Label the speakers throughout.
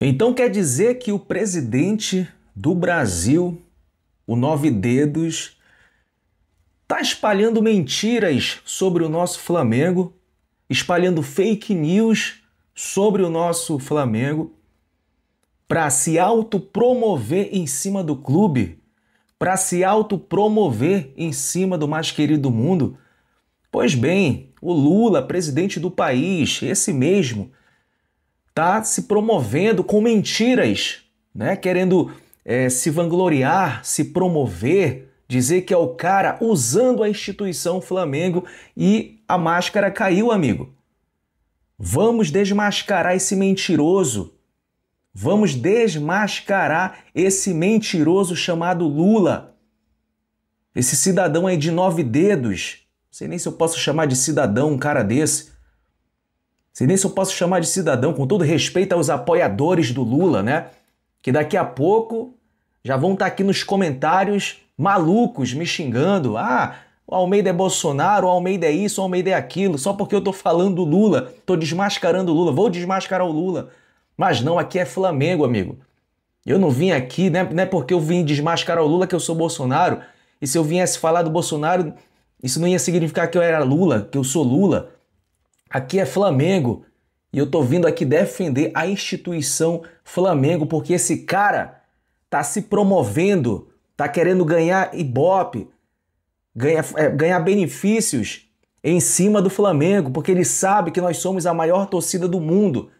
Speaker 1: Então quer dizer que o presidente do Brasil, o Nove Dedos, está espalhando mentiras sobre o nosso Flamengo, espalhando fake news sobre o nosso Flamengo, para se autopromover em cima do clube, para se autopromover em cima do mais querido mundo. Pois bem, o Lula, presidente do país, esse mesmo, está se promovendo com mentiras, né? querendo é, se vangloriar, se promover, dizer que é o cara usando a instituição Flamengo e a máscara caiu, amigo. Vamos desmascarar esse mentiroso. Vamos desmascarar esse mentiroso chamado Lula. Esse cidadão aí de nove dedos. Não sei nem se eu posso chamar de cidadão um cara desse. Se nem se eu posso chamar de cidadão, com todo respeito aos apoiadores do Lula, né? Que daqui a pouco já vão estar tá aqui nos comentários malucos me xingando. Ah, o Almeida é Bolsonaro, o Almeida é isso, o Almeida é aquilo, só porque eu tô falando Lula, tô desmascarando Lula, vou desmascarar o Lula. Mas não, aqui é Flamengo, amigo. Eu não vim aqui, né? Não é porque eu vim desmascarar o Lula que eu sou Bolsonaro. E se eu viesse falar do Bolsonaro, isso não ia significar que eu era Lula, que eu sou Lula. Aqui é Flamengo e eu tô vindo aqui defender a instituição Flamengo porque esse cara tá se promovendo, tá querendo ganhar ibope, ganhar, é, ganhar benefícios em cima do Flamengo porque ele sabe que nós somos a maior torcida do mundo.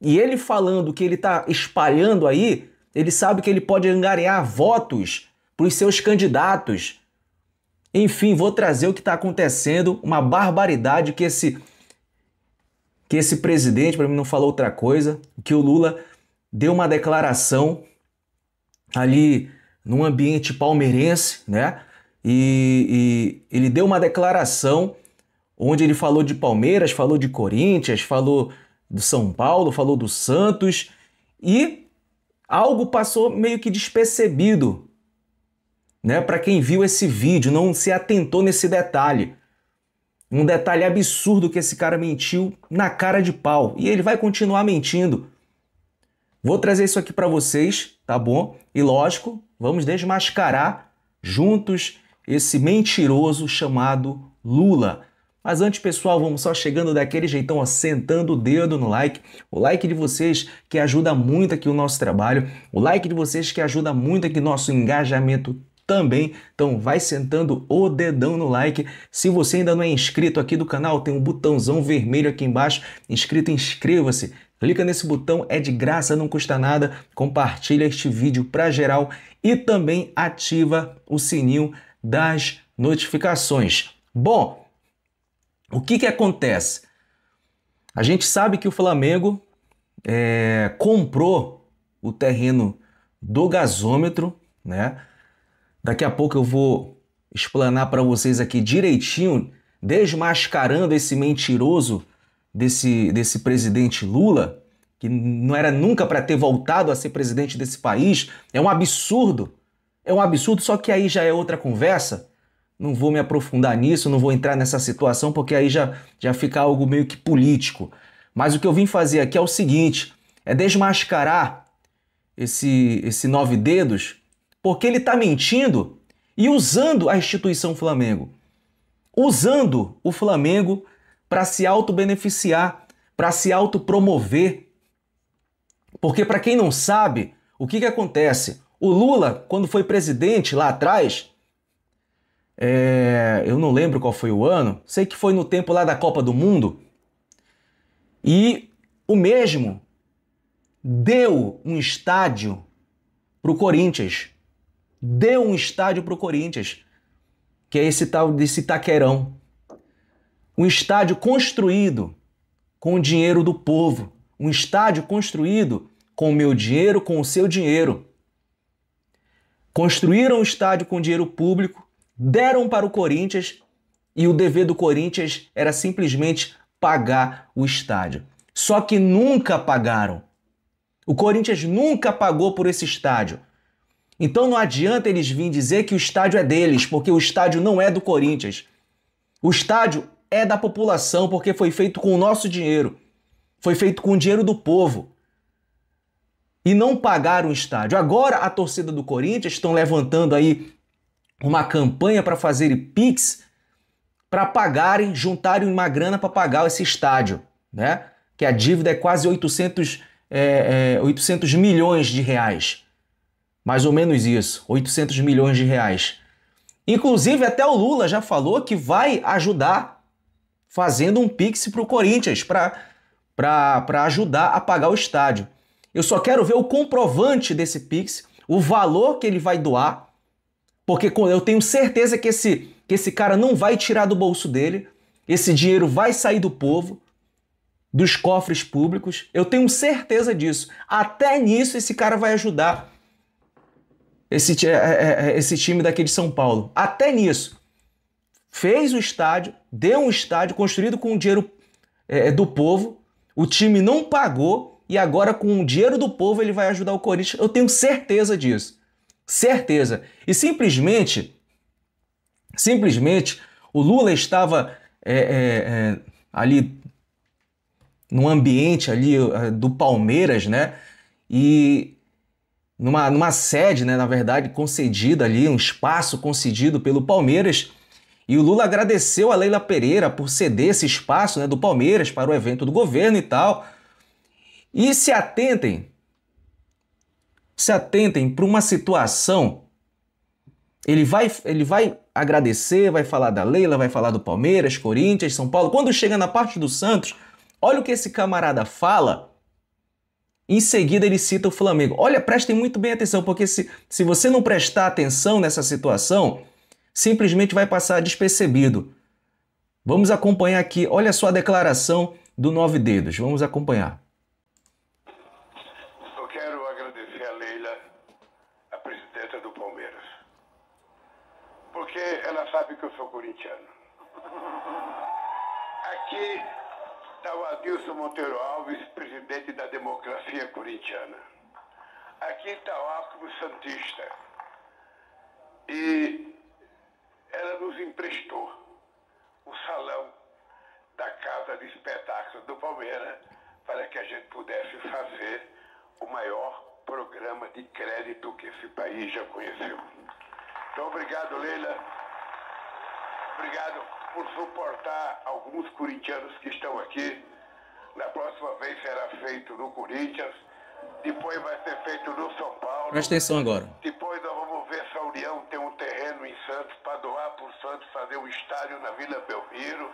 Speaker 1: E ele falando que ele tá espalhando aí, ele sabe que ele pode angariar votos para os seus candidatos. Enfim, vou trazer o que está acontecendo, uma barbaridade que esse que esse presidente, para mim, não falou outra coisa, que o Lula deu uma declaração ali num ambiente palmeirense, né? E, e, ele deu uma declaração onde ele falou de Palmeiras, falou de Corinthians, falou do São Paulo, falou do Santos e algo passou meio que despercebido, né? Para quem viu esse vídeo, não se atentou nesse detalhe. Um detalhe absurdo que esse cara mentiu na cara de pau. E ele vai continuar mentindo. Vou trazer isso aqui para vocês, tá bom? E lógico, vamos desmascarar juntos esse mentiroso chamado Lula. Mas antes, pessoal, vamos só chegando daquele jeitão, ó, sentando o dedo no like. O like de vocês que ajuda muito aqui o nosso trabalho. O like de vocês que ajuda muito aqui nosso engajamento também. Então vai sentando o dedão no like. Se você ainda não é inscrito aqui do canal, tem um botãozão vermelho aqui embaixo, inscrito, inscreva-se. Clica nesse botão, é de graça, não custa nada. Compartilha este vídeo para geral e também ativa o sininho das notificações. Bom, o que, que acontece? A gente sabe que o Flamengo é, comprou o terreno do gasômetro, né? Daqui a pouco eu vou explanar para vocês aqui direitinho, desmascarando esse mentiroso desse, desse presidente Lula, que não era nunca para ter voltado a ser presidente desse país. É um absurdo. É um absurdo, só que aí já é outra conversa. Não vou me aprofundar nisso, não vou entrar nessa situação, porque aí já, já fica algo meio que político. Mas o que eu vim fazer aqui é o seguinte: é desmascarar esse, esse nove dedos porque ele está mentindo e usando a instituição Flamengo, usando o Flamengo para se auto-beneficiar, para se autopromover. Porque, para quem não sabe, o que, que acontece? O Lula, quando foi presidente lá atrás, é, eu não lembro qual foi o ano, sei que foi no tempo lá da Copa do Mundo, e o mesmo deu um estádio para o Corinthians deu um estádio para o Corinthians, que é esse tal desse Taquerão. Um estádio construído com o dinheiro do povo. Um estádio construído com o meu dinheiro, com o seu dinheiro. Construíram o estádio com dinheiro público, deram para o Corinthians e o dever do Corinthians era simplesmente pagar o estádio. Só que nunca pagaram. O Corinthians nunca pagou por esse estádio. Então não adianta eles virem dizer que o estádio é deles, porque o estádio não é do Corinthians. O estádio é da população, porque foi feito com o nosso dinheiro. Foi feito com o dinheiro do povo. E não pagaram o estádio. Agora a torcida do Corinthians estão levantando aí uma campanha para fazer Pix para pagarem, juntarem uma grana para pagar esse estádio, né? Que a dívida é quase 800, é, é, 800 milhões de reais. Mais ou menos isso, 800 milhões de reais. Inclusive, até o Lula já falou que vai ajudar fazendo um pix para o Corinthians para ajudar a pagar o estádio. Eu só quero ver o comprovante desse pix, o valor que ele vai doar, porque eu tenho certeza que esse, que esse cara não vai tirar do bolso dele, esse dinheiro vai sair do povo, dos cofres públicos. Eu tenho certeza disso. Até nisso esse cara vai ajudar esse, é, é, é, esse time daqui de São Paulo. Até nisso, fez o estádio, deu um estádio construído com o dinheiro é, do povo, o time não pagou e agora com o dinheiro do povo ele vai ajudar o Corinthians. Eu tenho certeza disso. Certeza. E simplesmente, simplesmente, o Lula estava é, é, ali no ambiente ali do Palmeiras, né? E numa, numa sede, né, na verdade, concedida ali, um espaço concedido pelo Palmeiras. E o Lula agradeceu a Leila Pereira por ceder esse espaço né, do Palmeiras para o evento do governo e tal. E se atentem, se atentem para uma situação. Ele vai, ele vai agradecer, vai falar da Leila, vai falar do Palmeiras, Corinthians, São Paulo. Quando chega na parte do Santos, olha o que esse camarada fala em seguida, ele cita o Flamengo. Olha, prestem muito bem atenção, porque se, se você não prestar atenção nessa situação, simplesmente vai passar despercebido. Vamos acompanhar aqui, olha só a declaração do Nove Dedos. Vamos acompanhar.
Speaker 2: Eu quero agradecer a Leila, a presidenta do Palmeiras, porque ela sabe que eu sou corintiano. Aqui Está é o Adilson Monteiro Alves, presidente da democracia corintiana. Aqui está o Áculo Santista. E ela nos emprestou o salão da Casa de Espetáculos do Palmeiras para que a gente pudesse fazer o maior programa de crédito que esse país já conheceu. Então, obrigado, Leila. Obrigado por
Speaker 1: suportar alguns corintianos que estão aqui. Na próxima vez será feito no Corinthians, depois vai ser feito no São Paulo. Presta atenção agora. Depois nós vamos ver se a União tem um terreno em Santos para doar para o Santos fazer um estádio na Vila Belmiro,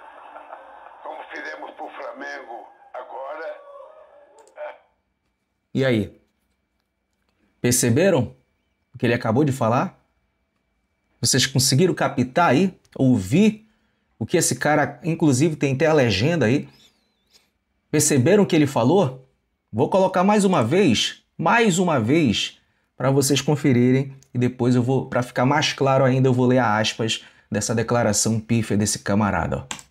Speaker 1: como fizemos para o Flamengo agora. E aí? Perceberam o que ele acabou de falar? Vocês conseguiram captar aí, ouvir o que esse cara, inclusive, tem até a legenda aí. Perceberam o que ele falou? Vou colocar mais uma vez, mais uma vez, para vocês conferirem e depois eu vou, para ficar mais claro ainda, eu vou ler a aspas dessa declaração pífia desse camarada. Ó.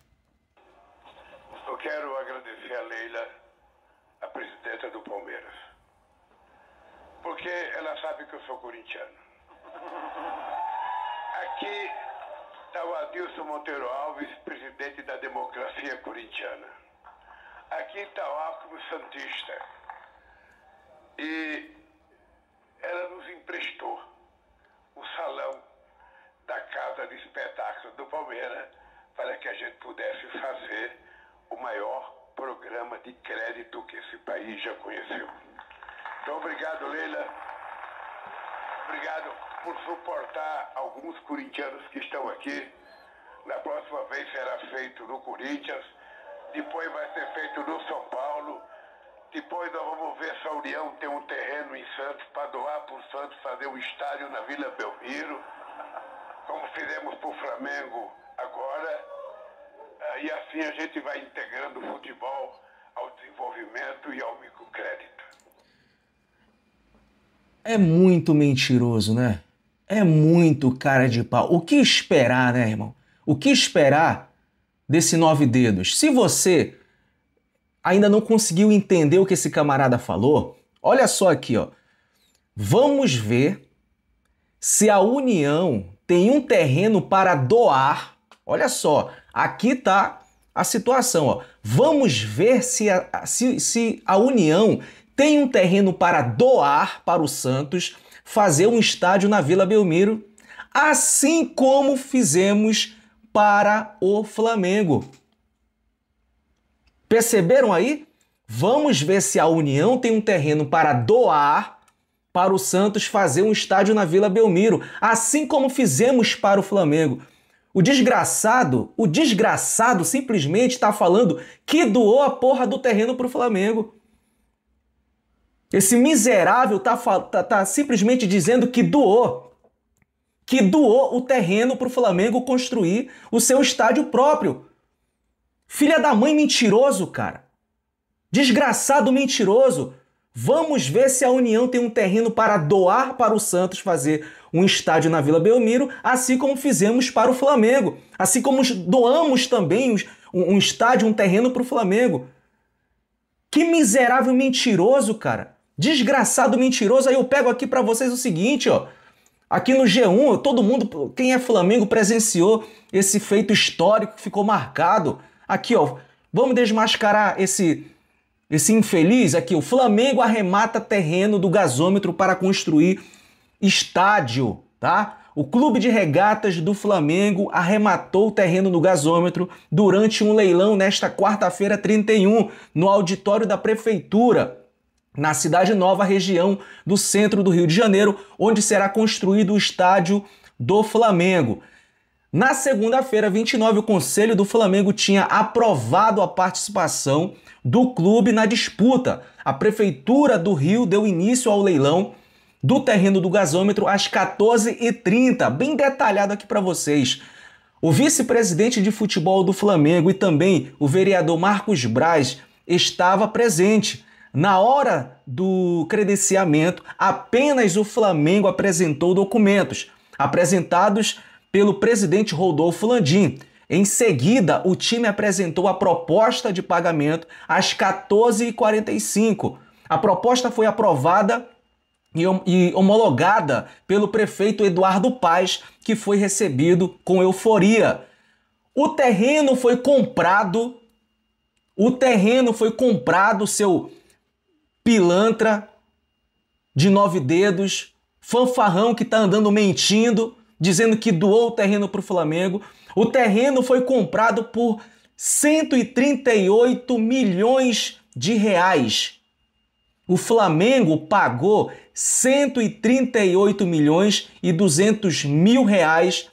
Speaker 2: do Palmeiras para que a gente pudesse fazer o maior programa de crédito que esse país já conheceu. Então, obrigado, Leila. Obrigado por suportar alguns corintianos que estão aqui. Na próxima vez será feito no Corinthians, depois vai ser feito no São Paulo, depois nós vamos ver se a União tem um terreno em Santos para doar para o Santos fazer um estádio na Vila Belmiro como fizemos para o Flamengo agora, eh, e assim a gente vai
Speaker 1: integrando o futebol ao desenvolvimento e ao microcrédito. É muito mentiroso, né? É muito cara de pau. O que esperar, né, irmão? O que esperar desse nove dedos? Se você ainda não conseguiu entender o que esse camarada falou, olha só aqui, ó. Vamos ver se a união tem um terreno para doar. Olha só, aqui tá a situação. Ó. Vamos ver se a, se, se a União tem um terreno para doar para o Santos fazer um estádio na Vila Belmiro, assim como fizemos para o Flamengo. Perceberam aí? Vamos ver se a União tem um terreno para doar para o Santos fazer um estádio na Vila Belmiro, assim como fizemos para o Flamengo. O desgraçado, o desgraçado simplesmente está falando que doou a porra do terreno para o Flamengo. Esse miserável tá, tá, tá, simplesmente dizendo que doou. Que doou o terreno para o Flamengo construir o seu estádio próprio. Filha da mãe mentiroso, cara. Desgraçado mentiroso. Vamos ver se a União tem um terreno para doar para o Santos fazer um estádio na Vila Belmiro, assim como fizemos para o Flamengo. Assim como doamos também um, estádio, um terreno para o Flamengo. Que miserável mentiroso, cara. Desgraçado mentiroso. Aí eu pego aqui para vocês o seguinte, ó. Aqui no G1, todo mundo, quem é Flamengo presenciou esse feito histórico que ficou marcado. Aqui, ó, vamos desmascarar esse esse infeliz aqui, o Flamengo arremata terreno do gasômetro para construir estádio, tá? O clube de regatas do Flamengo arrematou terreno no gasômetro durante um leilão nesta quarta-feira 31, no auditório da prefeitura, na cidade nova, região do centro do Rio de Janeiro, onde será construído o estádio do Flamengo. Na segunda-feira, 29, o Conselho do Flamengo tinha aprovado a participação do clube na disputa. A Prefeitura do Rio deu início ao leilão do terreno do gasômetro às 14h30, bem detalhado aqui para vocês. O vice-presidente de futebol do Flamengo e também o vereador Marcos Braz estava presente. Na hora do credenciamento, apenas o Flamengo apresentou documentos apresentados pelo presidente Rodolfo Landim. Em seguida, o time apresentou a proposta de pagamento às 14h45. A proposta foi aprovada e homologada pelo prefeito Eduardo Paz, que foi recebido com euforia. O terreno foi comprado, o terreno foi comprado, seu pilantra de nove dedos, fanfarrão que está andando mentindo, dizendo que doou o terreno para o Flamengo. O terreno foi comprado por 138 milhões de reais. O Flamengo pagou 138 milhões e 200 mil reais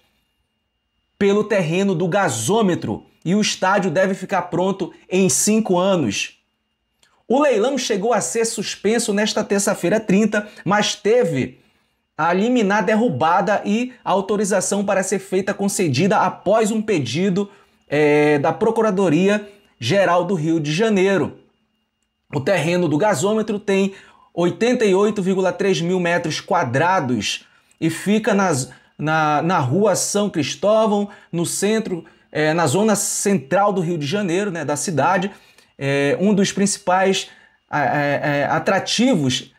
Speaker 1: pelo terreno do gasômetro e o estádio deve ficar pronto em cinco anos. O leilão chegou a ser suspenso nesta terça-feira 30, mas teve a liminar derrubada e a autorização para ser feita concedida após um pedido é, da Procuradoria Geral do Rio de Janeiro. O terreno do gasômetro tem 88,3 mil metros quadrados e fica nas, na, na rua São Cristóvão, no centro, é, na zona central do Rio de Janeiro, né, da cidade, é, um dos principais atrativos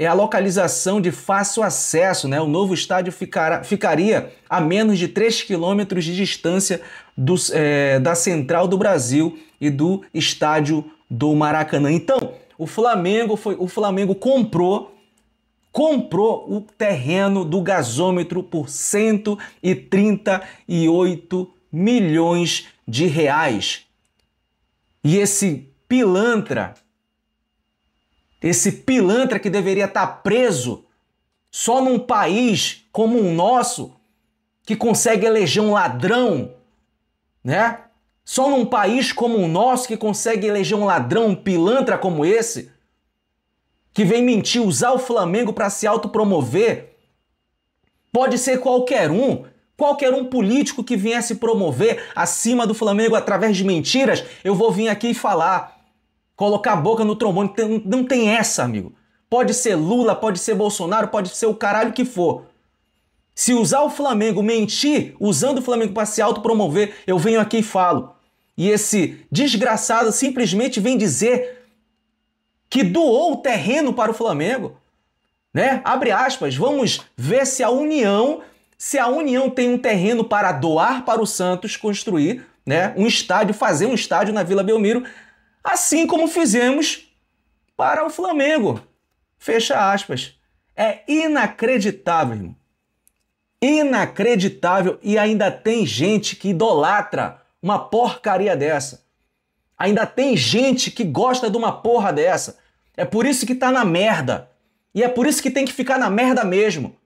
Speaker 1: é a localização de fácil acesso. Né? O novo estádio ficará, ficaria a menos de 3 quilômetros de distância dos é, da Central do Brasil e do estádio do Maracanã. Então, o Flamengo foi, o Flamengo comprou comprou o terreno do gasômetro por 138 milhões de reais. E esse pilantra esse pilantra que deveria estar tá preso só num país como o nosso, que consegue eleger um ladrão, né? Só num país como o nosso que consegue eleger um ladrão, um pilantra como esse, que vem mentir, usar o Flamengo para se autopromover, pode ser qualquer um, qualquer um político que viesse promover acima do Flamengo através de mentiras, eu vou vir aqui e falar. Colocar a boca no trombone, não tem essa, amigo. Pode ser Lula, pode ser Bolsonaro, pode ser o caralho que for. Se usar o Flamengo, mentir usando o Flamengo para se autopromover, eu venho aqui e falo. E esse desgraçado simplesmente vem dizer que doou o terreno para o Flamengo. Né? Abre aspas, vamos ver se a União, se a União tem um terreno para doar para o Santos construir, né, um estádio, fazer um estádio na Vila Belmiro assim como fizemos para o Flamengo. Fecha aspas. É inacreditável, irmão. Inacreditável e ainda tem gente que idolatra uma porcaria dessa. Ainda tem gente que gosta de uma porra dessa. É por isso que tá na merda. E é por isso que tem que ficar na merda mesmo.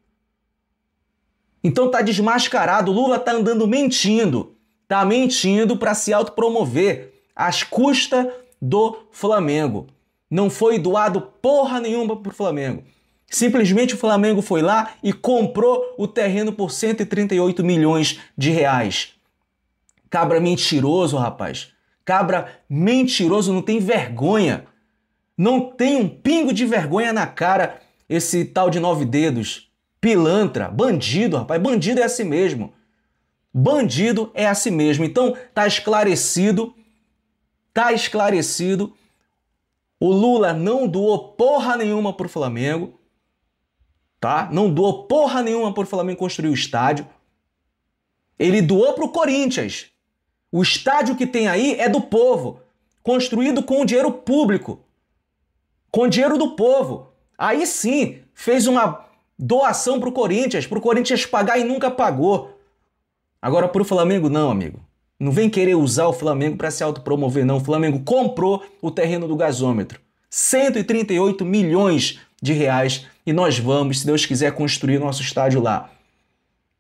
Speaker 1: Então tá desmascarado, Lula tá andando mentindo. Tá mentindo para se autopromover às custas do Flamengo. Não foi doado porra nenhuma pro Flamengo. Simplesmente o Flamengo foi lá e comprou o terreno por 138 milhões de reais. Cabra mentiroso, rapaz. Cabra mentiroso, não tem vergonha. Não tem um pingo de vergonha na cara esse tal de nove dedos. Pilantra, bandido, rapaz. Bandido é assim mesmo. Bandido é assim mesmo. Então, tá esclarecido Tá esclarecido. O Lula não doou porra nenhuma pro Flamengo. Tá? Não doou porra nenhuma pro Flamengo construir o estádio. Ele doou pro Corinthians. O estádio que tem aí é do povo, construído com dinheiro público. Com dinheiro do povo. Aí sim, fez uma doação pro Corinthians, pro Corinthians pagar e nunca pagou. Agora pro Flamengo não, amigo. Não vem querer usar o Flamengo para se autopromover, não. O Flamengo comprou o terreno do gasômetro. 138 milhões de reais e nós vamos, se Deus quiser, construir nosso estádio lá.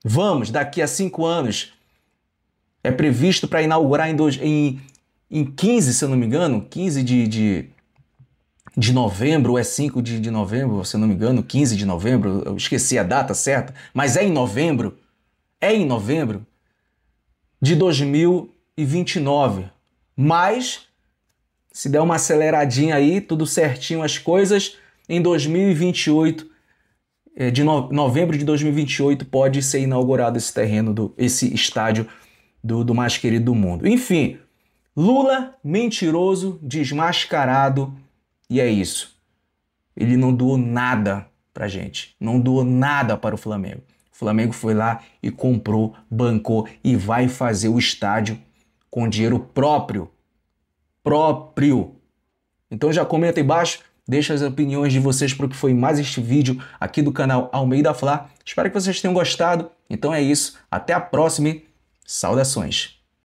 Speaker 1: Vamos, daqui a cinco anos. É previsto para inaugurar em, dois, em, em 15, se eu não me engano, 15 de, de, de novembro, ou é 5 de, de novembro, se eu não me engano, 15 de novembro, eu esqueci a data certa, mas é em novembro. É em novembro de 2029. Mas, se der uma aceleradinha aí, tudo certinho as coisas, em 2028, eh, de novembro de 2028, pode ser inaugurado esse terreno, do, esse estádio do, do mais querido do mundo. Enfim, Lula, mentiroso, desmascarado, e é isso. Ele não doou nada pra gente, não doou nada para o Flamengo. O Flamengo foi lá e comprou, bancou e vai fazer o estádio com dinheiro próprio. Próprio. Então já comenta aí embaixo, deixa as opiniões de vocês para o que foi mais este vídeo aqui do canal Almeida Flá. Espero que vocês tenham gostado. Então é isso, até a próxima e saudações.